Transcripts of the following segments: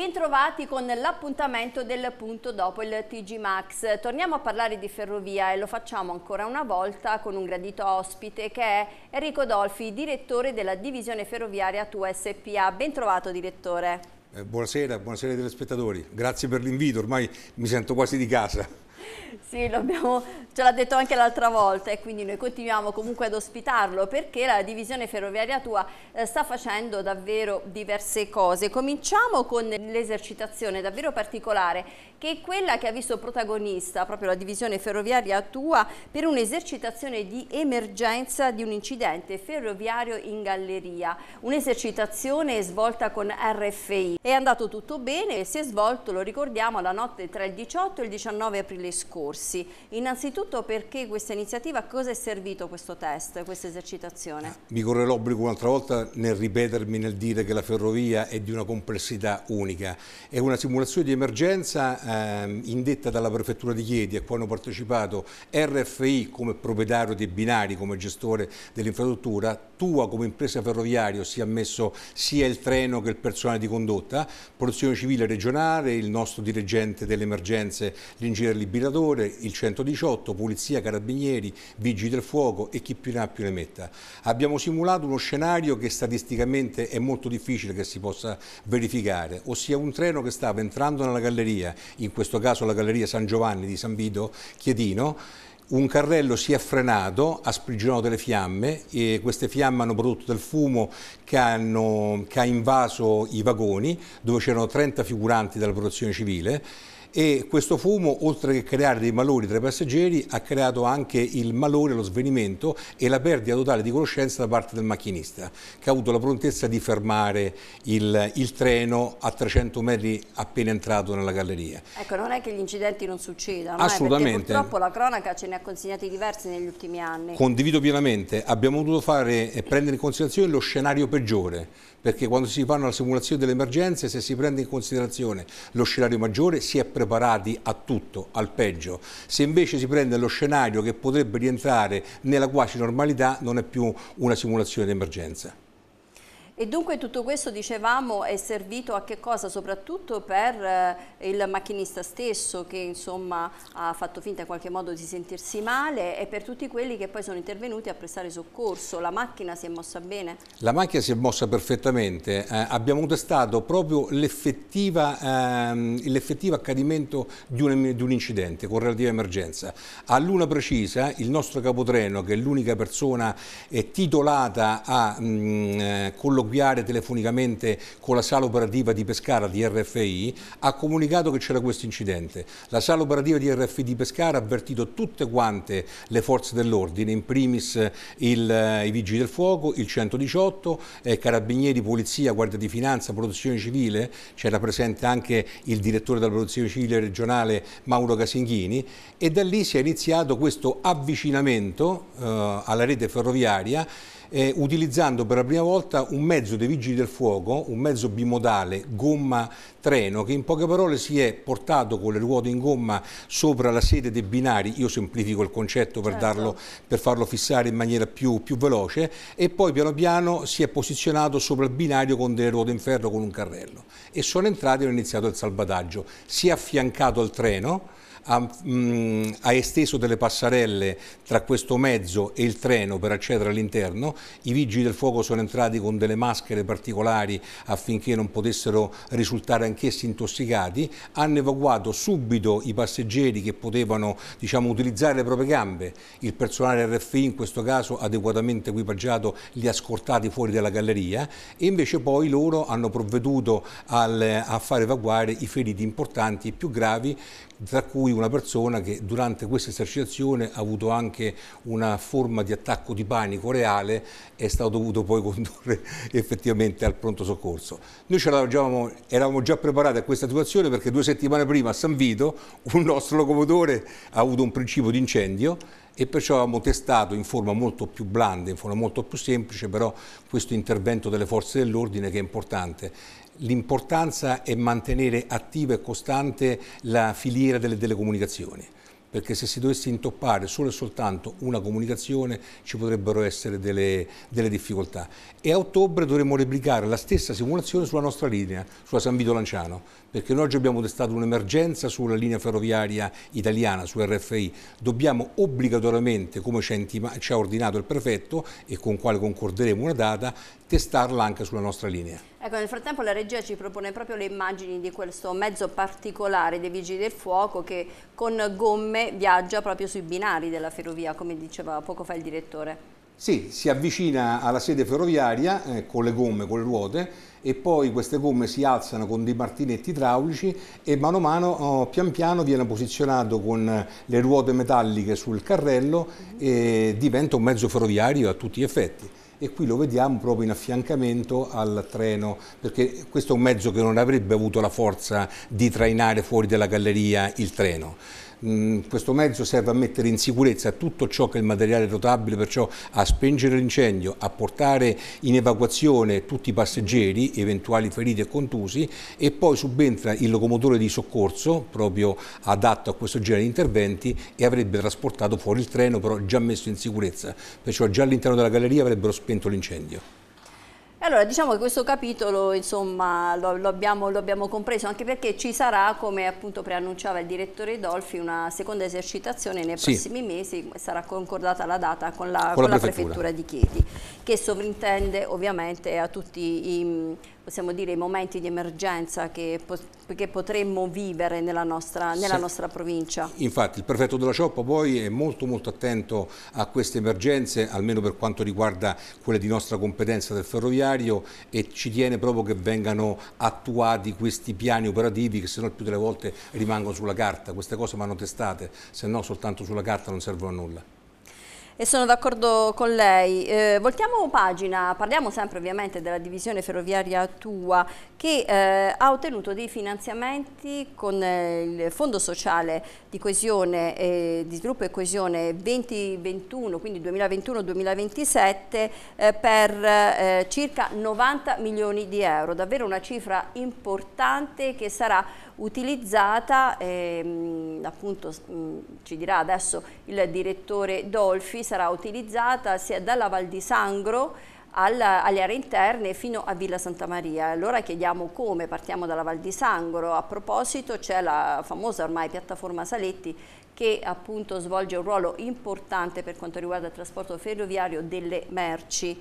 Bentrovati con l'appuntamento del punto dopo il TG Max. Torniamo a parlare di ferrovia e lo facciamo ancora una volta con un gradito ospite che è Enrico Dolfi, direttore della divisione ferroviaria TU SPA. Bentrovato direttore. Eh, buonasera, buonasera ai telespettatori. Grazie per l'invito, ormai mi sento quasi di casa. Sì, abbiamo, ce l'ha detto anche l'altra volta e quindi noi continuiamo comunque ad ospitarlo perché la divisione ferroviaria tua eh, sta facendo davvero diverse cose. Cominciamo con l'esercitazione davvero particolare che è quella che ha visto protagonista proprio la divisione ferroviaria tua per un'esercitazione di emergenza di un incidente ferroviario in galleria. Un'esercitazione svolta con RFI. È andato tutto bene e si è svolto, lo ricordiamo, la notte tra il 18 e il 19 aprile giorni scorsi. Innanzitutto perché questa iniziativa, cosa è servito questo test, questa esercitazione? Mi corre l'obbligo un'altra volta nel ripetermi, nel dire che la ferrovia è di una complessità unica. È una simulazione di emergenza eh, indetta dalla prefettura di Chieti a cui hanno partecipato RFI come proprietario dei binari, come gestore dell'infrastruttura, Tua come impresa ferroviaria, ossia messo sia il treno che il personale di condotta, Protezione Civile regionale, il nostro dirigente delle emergenze, l'ingegnere Libino L'Aspiratore, il 118, Polizia, Carabinieri, Vigili del Fuoco e chi più ne ha più ne metta. Abbiamo simulato uno scenario che statisticamente è molto difficile che si possa verificare, ossia un treno che stava entrando nella galleria, in questo caso la galleria San Giovanni di San Vito Chiedino, un carrello si è frenato, ha sprigionato delle fiamme e queste fiamme hanno prodotto del fumo che, hanno, che ha invaso i vagoni dove c'erano 30 figuranti della protezione civile e questo fumo oltre che creare dei malori tra i passeggeri ha creato anche il malore, lo svenimento e la perdita totale di conoscenza da parte del macchinista che ha avuto la prontezza di fermare il, il treno a 300 metri appena entrato nella galleria. Ecco, non è che gli incidenti non succedano, eh, Assolutamente. Eh? purtroppo la cronaca ce ne ha consegnati diversi negli ultimi anni. Condivido pienamente, abbiamo dovuto fare, prendere in considerazione lo scenario peggiore perché quando si fanno la simulazione delle emergenze se si prende in considerazione lo scenario maggiore si è preso preparati a tutto, al peggio. Se invece si prende lo scenario che potrebbe rientrare nella quasi normalità non è più una simulazione d'emergenza. E dunque tutto questo, dicevamo, è servito a che cosa? Soprattutto per eh, il macchinista stesso che insomma ha fatto finta in qualche modo di sentirsi male e per tutti quelli che poi sono intervenuti a prestare soccorso. La macchina si è mossa bene? La macchina si è mossa perfettamente. Eh, abbiamo testato proprio ehm, l'effettivo ehm, accadimento di un, di un incidente con relativa emergenza. All'una precisa il nostro capotreno, che è l'unica persona eh, titolata a mh, mm, eh, collocare dialoguare telefonicamente con la sala operativa di Pescara di RFI, ha comunicato che c'era questo incidente. La sala operativa di RFI di Pescara ha avvertito tutte quante le forze dell'ordine, in primis il, eh, i Vigili del Fuoco, il 118, eh, Carabinieri, Polizia, Guardia di Finanza, Protezione Civile, c'era presente anche il direttore della Protezione Civile regionale Mauro Casinghini e da lì si è iniziato questo avvicinamento eh, alla rete ferroviaria eh, utilizzando per la prima volta un mezzo dei Vigili del Fuoco, un mezzo bimodale, gomma-treno, che in poche parole si è portato con le ruote in gomma sopra la sede dei binari, io semplifico il concetto per, certo. darlo, per farlo fissare in maniera più, più, veloce, e poi piano piano si è posizionato sopra il binario con delle ruote in ferro con un carrello. E sono entrati e hanno iniziato il salvataggio. Si è affiancato al treno, ha, mh, mm, ha esteso delle passerelle tra questo mezzo e il treno per accedere all'interno, i vigili del fuoco sono entrati con delle maschere particolari affinché non potessero risultare anch'essi intossicati, hanno evacuato subito i passeggeri che potevano diciamo, utilizzare le proprie gambe, il personale RFI in questo caso adeguatamente equipaggiato li ha scortati fuori dalla galleria e invece poi loro hanno provveduto al, a far evacuare i feriti importanti e più gravi tra cui una persona che durante questa esercitazione ha avuto anche una forma di attacco di panico reale e è stato dovuto poi condurre effettivamente al pronto soccorso. Noi eravamo, eravamo già preparati a questa situazione perché due settimane prima a San Vito un nostro locomotore ha avuto un principio di incendio e perciò avevamo testato in forma molto più blanda, in forma molto più semplice, però questo intervento delle forze dell'ordine che è importante l'importanza è mantenere attiva e costante la filiera delle telecomunicazioni perché se si dovesse intoppare solo e soltanto una comunicazione ci potrebbero essere delle, delle difficoltà. E a ottobre dovremmo replicare la stessa simulazione sulla nostra linea, sulla San Vito Lanciano, perché noi oggi abbiamo testato un'emergenza sulla linea ferroviaria italiana, su RFI, dobbiamo obbligatoriamente, come ci ha ordinato il prefetto e con quale concorderemo una data, testarla anche sulla nostra linea. Ecco, nel frattempo la regia ci propone proprio le immagini di questo mezzo particolare dei Vigili del Fuoco che con gomme viaggia proprio sui binari della ferrovia, come diceva poco fa il direttore. Sì, si avvicina alla sede ferroviaria eh, con le gomme, con le ruote e poi queste gomme si alzano con dei martinetti idraulici e mano a mano oh, pian piano viene posizionato con le ruote metalliche sul carrello e diventa un mezzo ferroviario a tutti gli effetti e qui lo vediamo proprio in affiancamento al treno, perché questo è un mezzo che non avrebbe avuto la forza di trainare fuori dalla galleria il treno. Mm, questo mezzo serve a mettere in sicurezza tutto ciò che è il materiale rotabile, perciò a spengere l'incendio, a portare in evacuazione tutti i passeggeri, eventuali feriti e contusi e poi subentra il locomotore di soccorso proprio adatto a questo genere di interventi e avrebbe trasportato fuori il treno però già messo in sicurezza, perciò già all'interno della galleria avrebbero spento l'incendio allora diciamo che questo capitolo insomma lo, lo, abbiamo, lo, abbiamo, compreso anche perché ci sarà come appunto preannunciava il direttore Dolfi una seconda esercitazione nei sì. prossimi mesi sarà concordata la data con la, con con la prefettura. prefettura. di Chieti che sovrintende ovviamente a tutti i possiamo dire, i momenti di emergenza che, che potremmo vivere nella, nostra, nella sì. nostra, provincia. Infatti il prefetto della Cioppa poi è molto molto attento a queste emergenze, almeno per quanto riguarda quelle di nostra competenza del ferroviario straordinario e ci tiene proprio che vengano attuati questi piani operativi che se no più delle volte rimangono sulla carta, queste cose vanno testate, se no soltanto sulla carta non servono a nulla. E sono d'accordo con lei. Eh, voltiamo pagina, parliamo sempre ovviamente della divisione ferroviaria tua che eh, ha ottenuto dei finanziamenti con eh, il Fondo Sociale di Coesione e eh, di Sviluppo e Coesione 2021, quindi 2021-2027 eh, per eh, circa 90 milioni di euro, davvero una cifra importante che sarà utilizzata, ehm, appunto mh, mm, ci dirà adesso il direttore Dolfi, sarà utilizzata sia dalla Val di Sangro alla, alle aree interne fino a Villa Santa Maria. Allora chiediamo come, partiamo dalla Val di Sangro, a proposito c'è la famosa ormai piattaforma Saletti che appunto svolge un ruolo importante per quanto riguarda il trasporto ferroviario delle merci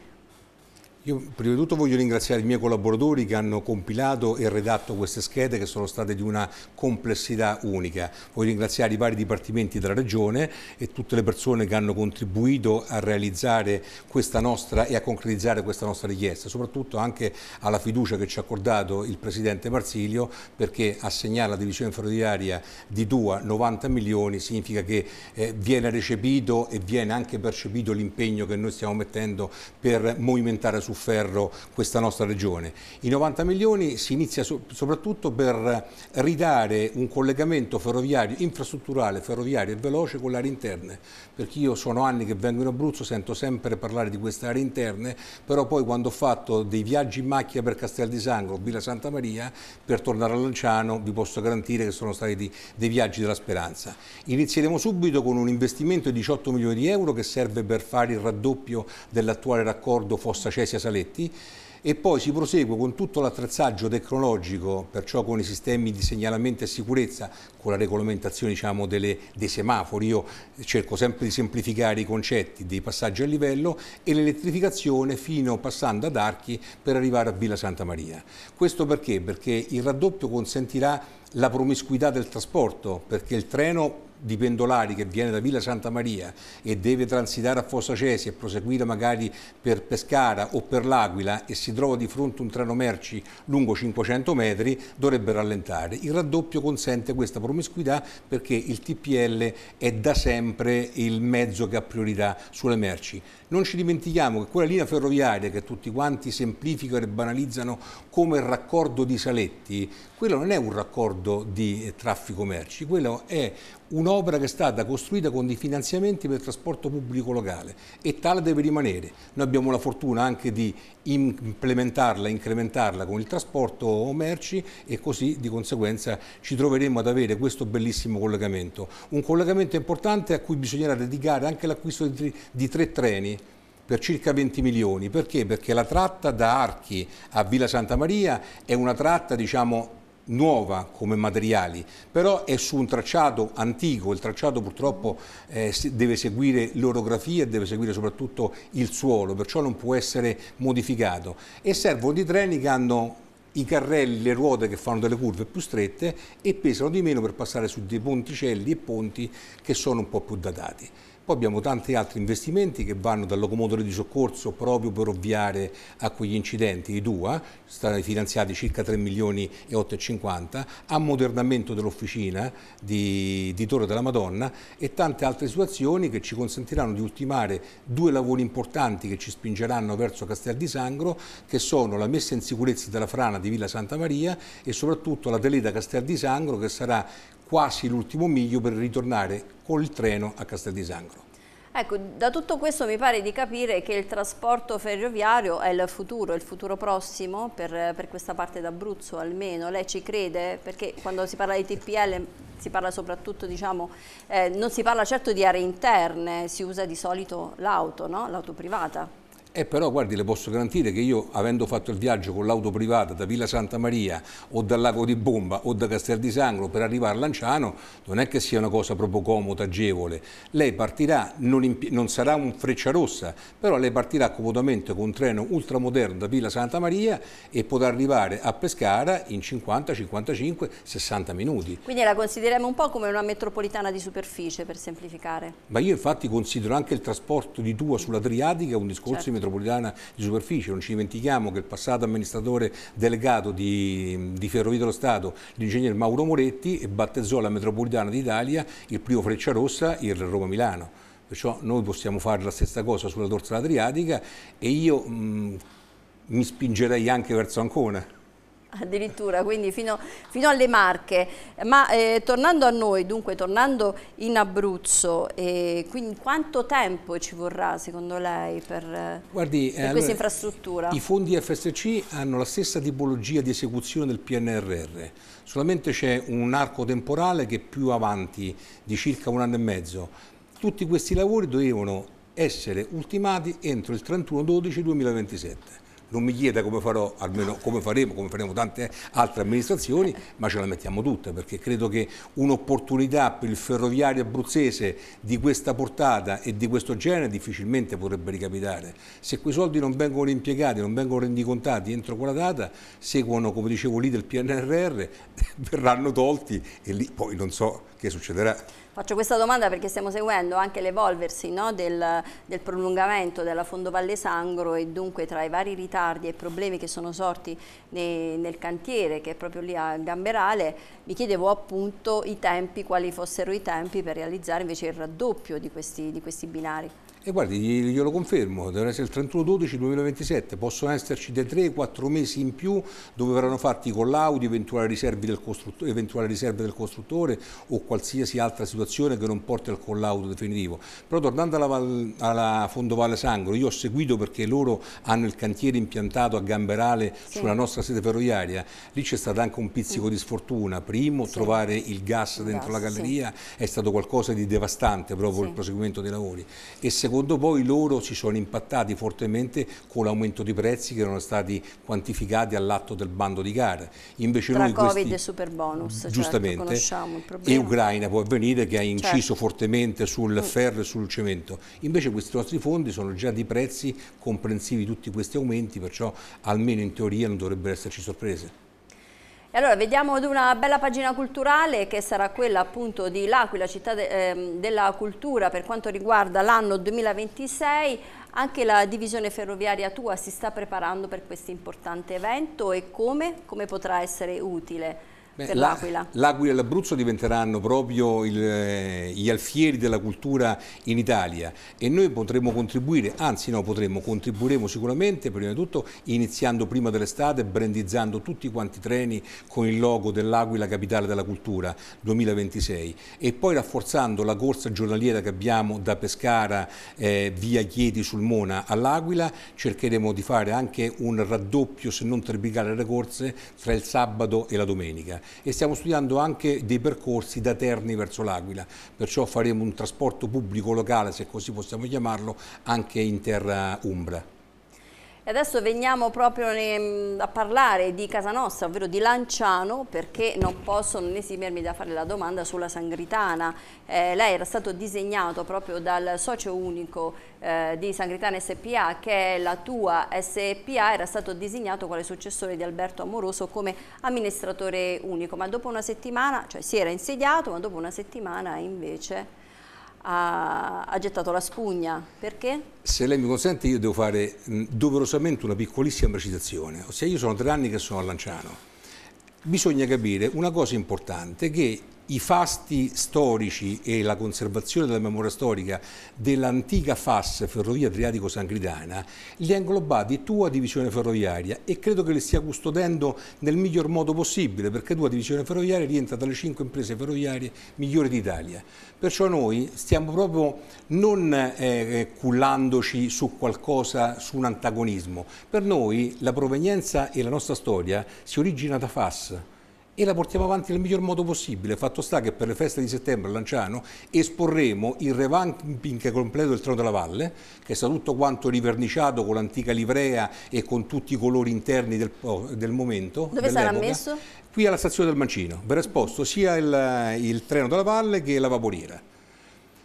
io prima di tutto voglio ringraziare i miei collaboratori che hanno compilato e redatto queste schede che sono state di una complessità unica. Voglio ringraziare i vari dipartimenti della Regione e tutte le persone che hanno contribuito a realizzare questa nostra e a concretizzare questa nostra richiesta, soprattutto anche alla fiducia che ci ha accordato il Presidente Marsilio perché assegnare alla divisione ferroviaria di Dua 90 milioni significa che eh, viene recepito e viene anche percepito l'impegno che noi stiamo mettendo per movimentare su su ferro questa nostra regione. I 90 milioni si inizia so soprattutto per ridare un collegamento ferroviario, infrastrutturale, ferroviario e veloce con le aree interne, perché io sono anni che vengo in Abruzzo, sento sempre parlare di queste aree interne, però poi quando ho fatto dei viaggi in macchina per Castel di Sangro, Villa Santa Maria, per tornare a Lanciano vi posso garantire che sono stati dei viaggi della speranza. Inizieremo subito con un investimento di 18 milioni di euro che serve per fare il raddoppio dell'attuale raccordo Fossa Cesia Casaletti e poi si prosegue con tutto l'attrezzaggio tecnologico, perciò con i sistemi di segnalamento e sicurezza, con la regolamentazione diciamo, delle, dei semafori, io cerco sempre di semplificare i concetti dei passaggi a livello e l'elettrificazione fino passando ad Archi per arrivare a Villa Santa Maria. Questo perché? Perché il raddoppio consentirà la promiscuità del trasporto, perché il treno di pendolari che viene da Villa Santa Maria e deve transitare a Fossa Cesi e proseguire magari per Pescara o per L'Aquila e si trova di fronte un treno merci lungo 500 metri, dovrebbe rallentare. Il raddoppio consente questa promiscuità promiscuità perché il TPL è da sempre il mezzo che ha priorità sulle merci. Non ci dimentichiamo che quella linea ferroviaria che tutti quanti semplificano e banalizzano come raccordo di Saletti, quello non è un raccordo di eh, traffico merci, quello è un'opera che è stata costruita con dei finanziamenti per il trasporto pubblico locale e tale deve rimanere. Noi abbiamo la fortuna anche di implementarla, incrementarla con il trasporto merci e così di conseguenza ci troveremo ad avere questo bellissimo collegamento. Un collegamento importante a cui bisognerà dedicare anche l'acquisto di, tre treni per circa 20 milioni. Perché? Perché la tratta da Archi a Villa Santa Maria è una tratta diciamo, nuova come materiali, però è su un tracciato antico, il tracciato purtroppo eh, deve seguire l'orografia e deve seguire soprattutto il suolo, perciò non può essere modificato e servono di treni che hanno i carrelli, le ruote che fanno delle curve più strette e pesano di meno per passare su dei ponticelli e ponti che sono un po' più datati. Poi abbiamo tanti altri investimenti che vanno dal locomotore di soccorso proprio per ovviare a quegli incidenti, i due, stati finanziati circa 3 milioni e 8,50, ammodernamento dell'officina di, di Torre della Madonna e tante altre situazioni che ci consentiranno di ultimare due lavori importanti che ci spingeranno verso Castel di Sangro, che sono la messa in sicurezza della frana di Villa Santa Maria e soprattutto la teleda Castel di Sangro che sarà quasi l'ultimo miglio per ritornare col treno a Castel di Sangro. Ecco, da tutto questo mi pare di capire che il trasporto ferroviario è il futuro, il futuro prossimo per, per questa parte d'Abruzzo almeno. Lei ci crede? Perché quando si parla di TPL si parla soprattutto, diciamo, eh, non si parla certo di aree interne, si usa di solito l'auto, no? l'auto privata. E eh, però guardi, le posso garantire che io, avendo fatto il viaggio con l'auto privata da Villa Santa Maria o dal lago di Bomba o da Castel di Sangro per arrivare a Lanciano, non è che sia una cosa proprio comoda, agevole. Lei partirà, non, non sarà un freccia rossa, però lei partirà comodamente con un treno ultramoderno da Villa Santa Maria e potrà arrivare a Pescara in 50, 55, 60 minuti. Quindi la consideriamo un po' come una metropolitana di superficie, per semplificare. Ma io infatti considero anche il trasporto di Tua sulla Triadica un discorso certo metropolitana di superficie. Non ci dimentichiamo che il passato amministratore delegato di, di Ferrovie dello Stato, l'ingegner Mauro Moretti, battezzò la metropolitana d'Italia il primo Freccia Rossa, il Roma-Milano. Perciò noi possiamo fare la stessa cosa sulla dorsale adriatica e io mh, mm, mi spingerei anche verso Ancona. Addirittura, quindi fino, fino alle Marche. Ma eh, tornando a noi, dunque, tornando in Abruzzo, eh, quindi quanto tempo ci vorrà secondo lei per, eh, Guardi, per eh, questa allora, infrastruttura? I fondi FSC hanno la stessa tipologia di esecuzione del PNRR, solamente c'è un arco temporale che è più avanti di circa un anno e mezzo. Tutti questi lavori dovevano essere ultimati entro il 31-12-2027 non mi chieda come farò, almeno come faremo, come faremo tante altre amministrazioni, ma ce la mettiamo tutta perché credo che un'opportunità per il ferroviario abruzzese di questa portata e di questo genere difficilmente potrebbe ricapitare. Se quei soldi non vengono impiegati, non vengono rendicontati entro quella data, seguono, come dicevo lì del PNRR, verranno tolti e lì poi non so che succederà. Faccio questa domanda perché stiamo seguendo anche l'evolversi no, del, del, prolungamento della Fondo Valle Sangro e dunque tra i vari ritardi e problemi che sono sorti nei, nel cantiere che è proprio lì a Gamberale, mi chiedevo appunto i tempi, quali fossero i tempi per realizzare invece il raddoppio di questi, di questi binari. E guardi, glielo confermo, dovrà essere il 31-12-2027, possono esserci dei 3-4 mesi in più dove verranno fatti i collaudi, eventuali riserve, del costruttore o qualsiasi altra situazione che non porti al collaudo definitivo. Però tornando alla, Val, alla Fondovalle Sangro, io ho seguito perché loro hanno il cantiere impiantato a Gamberale sì. sulla nostra sede ferroviaria, lì c'è stato anche un pizzico mm. di sfortuna, primo sì. trovare il gas dentro gas, la galleria sì. è stato qualcosa di devastante proprio il proseguimento dei lavori e secondo Secondo voi loro si sono impattati fortemente con l'aumento di prezzi che erano stati quantificati all'atto del bando di gara. Invece Tra noi Covid questi, e super bonus, certo, giustamente, certo, e Ucraina può avvenire che ha certo. inciso certo. fortemente sul mm. ferro e sul cemento. Invece questi nostri fondi sono già di prezzi comprensivi di tutti questi aumenti, perciò almeno in teoria non dovrebbero esserci sorprese. E allora vediamo ad una bella pagina culturale che sarà quella appunto di L'Aquila, città de, eh, della cultura per quanto riguarda l'anno 2026. Anche la divisione ferroviaria tua si sta preparando per questo importante evento e come, come potrà essere utile? per l'Aquila. L'Aquila e l'Abruzzo diventeranno proprio il, eh, gli alfieri della cultura in Italia e noi potremo contribuire, anzi no, potremo, contribuiremo sicuramente prima di tutto iniziando prima dell'estate, brandizzando tutti quanti i treni con il logo dell'Aquila Capitale della Cultura 2026 e poi rafforzando la corsa giornaliera che abbiamo da Pescara eh, via Chieti sul Mona all'Aquila, cercheremo di fare anche un raddoppio se non triplicare le corse tra il sabato e la domenica e stiamo studiando anche dei percorsi da Terni verso l'Aquila, perciò faremo un trasporto pubblico locale, se così possiamo chiamarlo, anche in terra eh, Umbra. E adesso veniamo proprio mm, a parlare di casa nostra, ovvero di Lanciano, perché non posso non esimermi da fare la domanda sulla Sangritana. Eh, lei era stato disegnato proprio dal socio unico eh, di Sangritana SPA, che è la tua SPA, era stato disegnato quale successore di Alberto Amoroso come amministratore unico, ma dopo una settimana, cioè si era insediato, ma dopo una settimana invece ha, ha, gettato la spugna. Perché? Se lei mi consente io devo fare mm, doverosamente una piccolissima precisazione. Ossia io sono tre anni che sono a Lanciano. Bisogna capire una cosa importante che i fasti storici e la conservazione della memoria storica dell'antica FAS, Ferrovia Adriatico-Sangridana, li ha inglobati tua divisione ferroviaria e credo che li stia custodendo nel miglior modo possibile perché tua divisione ferroviaria rientra tra le cinque imprese ferroviarie migliori d'Italia. Perciò noi stiamo proprio non eh, eh, cullandoci su qualcosa, su un antagonismo. Per noi la provenienza e la nostra storia si origina da FAS e la portiamo avanti nel miglior modo possibile. Fatto sta che per le feste di settembre a Lanciano esporremo il revamping completo del Trono della Valle, che è stato tutto quanto riverniciato con l'antica livrea e con tutti i colori interni del, del momento. Dove sarà messo? Qui alla stazione del Mancino. Verrà esposto sia il, il treno della valle che la vaporiera.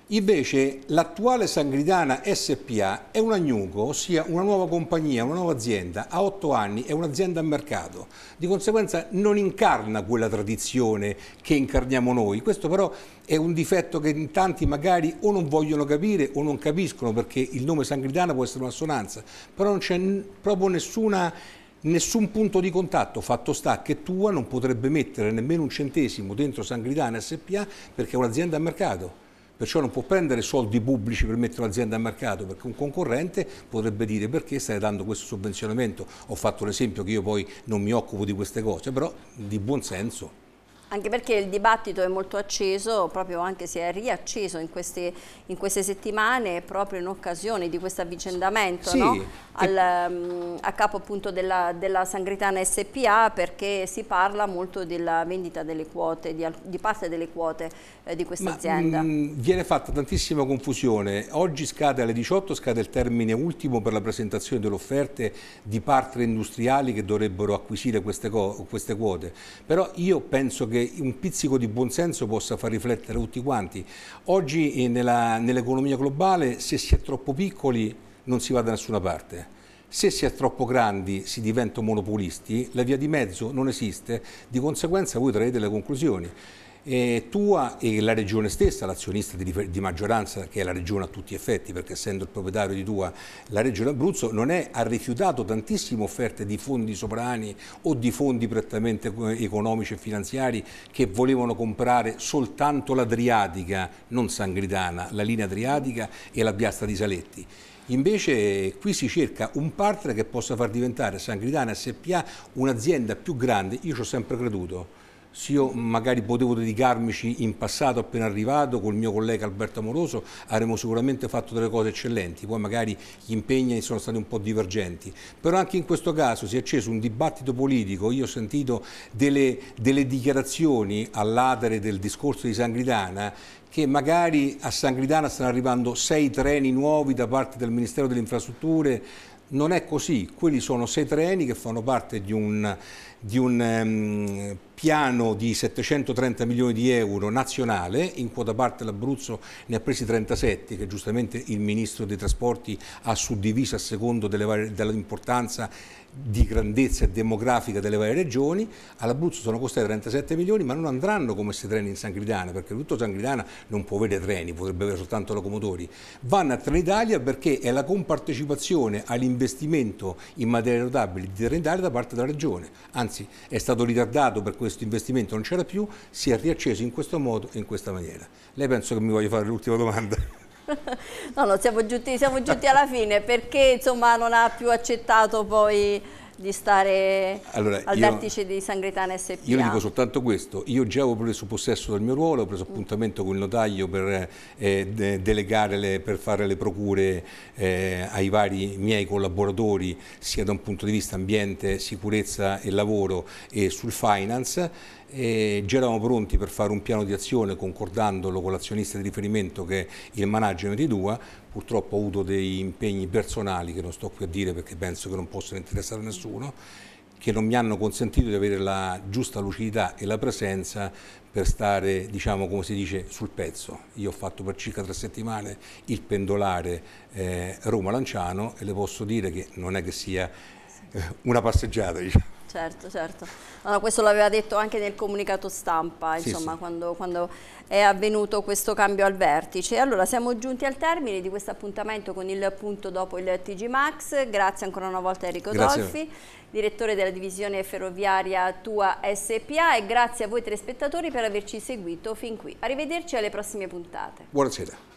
Invece l'attuale Sangridana SPA è un agnuco, ossia una nuova compagnia, una nuova azienda, ha otto anni, è un'azienda a mercato. Di conseguenza non incarna quella tradizione che incarniamo noi. Questo però è un difetto che in tanti magari o non vogliono capire o non capiscono perché il nome Sangridana può essere un'assonanza, però non c'è proprio nessuna nessun punto di contatto, fatto sta che Tua non potrebbe mettere nemmeno un centesimo dentro Sangridana SPA perché è un'azienda a mercato. Perciò non può prendere soldi pubblici per mettere l'azienda a mercato, perché un concorrente potrebbe dire perché stai dando questo sovvenzionamento. Ho fatto l'esempio che io poi non mi occupo di queste cose, però di buon senso. Anche perché il dibattito è molto acceso, proprio anche si è riacceso in queste, in queste settimane, proprio in occasione di questo avvicendamento sì, no? Al, che... Mm, a capo appunto della, della, Sangritana SPA perché si parla molto della vendita delle quote, di, di parte delle quote eh, di questa azienda. Mm, viene fatta tantissima confusione. Oggi scade alle 18, scade il termine ultimo per la presentazione delle offerte di partner industriali che dovrebbero acquisire queste, queste quote. Però io penso che che un pizzico di buonsenso possa far riflettere tutti quanti. Oggi eh, nell'economia nell globale se si è troppo piccoli non si va da nessuna parte. Se si è troppo grandi si diventa monopolisti, la via di mezzo non esiste, di conseguenza voi traete le conclusioni eh, tua e la regione stessa, l'azionista di, di, maggioranza che è la regione a tutti gli effetti perché essendo il proprietario di tua la regione Abruzzo non è, ha rifiutato tantissime offerte di fondi sovrani o di fondi prettamente economici e finanziari che volevano comprare soltanto l'Adriatica, non Sangritana, la linea Adriatica e la piastra di Saletti. Invece qui si cerca un partner che possa far diventare Sangritana SPA un'azienda più grande, io ci ho sempre creduto, se io magari potevo dedicarmici in passato appena arrivato col mio collega Alberto Amoroso avremmo sicuramente fatto delle cose eccellenti, poi magari gli impegni sono stati un po' divergenti, però anche in questo caso si è acceso un dibattito politico, io ho sentito delle, delle dichiarazioni all'atere del discorso di Sangridana che magari a Sangridana stanno arrivando sei treni nuovi da parte del Ministero delle Infrastrutture, non è così, quelli sono sei treni che fanno parte di un di un um, piano di 730 milioni di euro nazionale, in quota parte l'Abruzzo ne ha presi 37 che giustamente il Ministro dei Trasporti ha suddiviso a secondo dell'importanza di grandezza demografica delle varie regioni, all'Abruzzo sono costate 37 milioni ma non andranno come questi treni in Sangridana perché tutto Sangridana non può avere treni, potrebbe avere soltanto locomotori, vanno a Trenitalia perché è la compartecipazione all'investimento in materie rotabili di Trenitalia da parte della regione, anzi anzi è stato ritardato per questo investimento, non c'era più, si è riacceso in questo modo e in questa maniera. Lei penso che mi voglia fare l'ultima domanda. no, no, siamo giunti, siamo giunti alla fine perché insomma non ha più accettato poi di stare allora, al io, vertice di Sangritana SPA. Io dico soltanto questo, io già avevo preso possesso del mio ruolo, ho preso appuntamento con il notaio per eh, de delegare, le, per fare le procure eh, ai vari miei collaboratori, sia da un punto di vista ambiente, sicurezza e lavoro e sul finance. E già eravamo pronti per fare un piano di azione concordandolo con l'azionista di riferimento che è il management di DUA, purtroppo ho avuto dei impegni personali che non sto qui a dire perché penso che non possano interessare a nessuno, che non mi hanno consentito di avere la giusta lucidità e la presenza per stare, diciamo, come si dice, sul pezzo. Io ho fatto per circa tre settimane il pendolare eh, Roma-Lanciano e le posso dire che non è che sia eh, una passeggiata, diciamo certo, certo. Allora, questo l'aveva detto anche nel comunicato stampa, sì, sì. Quando, quando, è avvenuto questo cambio al vertice. Allora, siamo giunti al termine di questo appuntamento con il punto dopo il TG Max. Grazie ancora una volta a Enrico grazie. Dolfi, direttore della divisione ferroviaria Tua SPA e grazie a voi telespettatori per averci seguito fin qui. Arrivederci alle prossime puntate. Buonasera.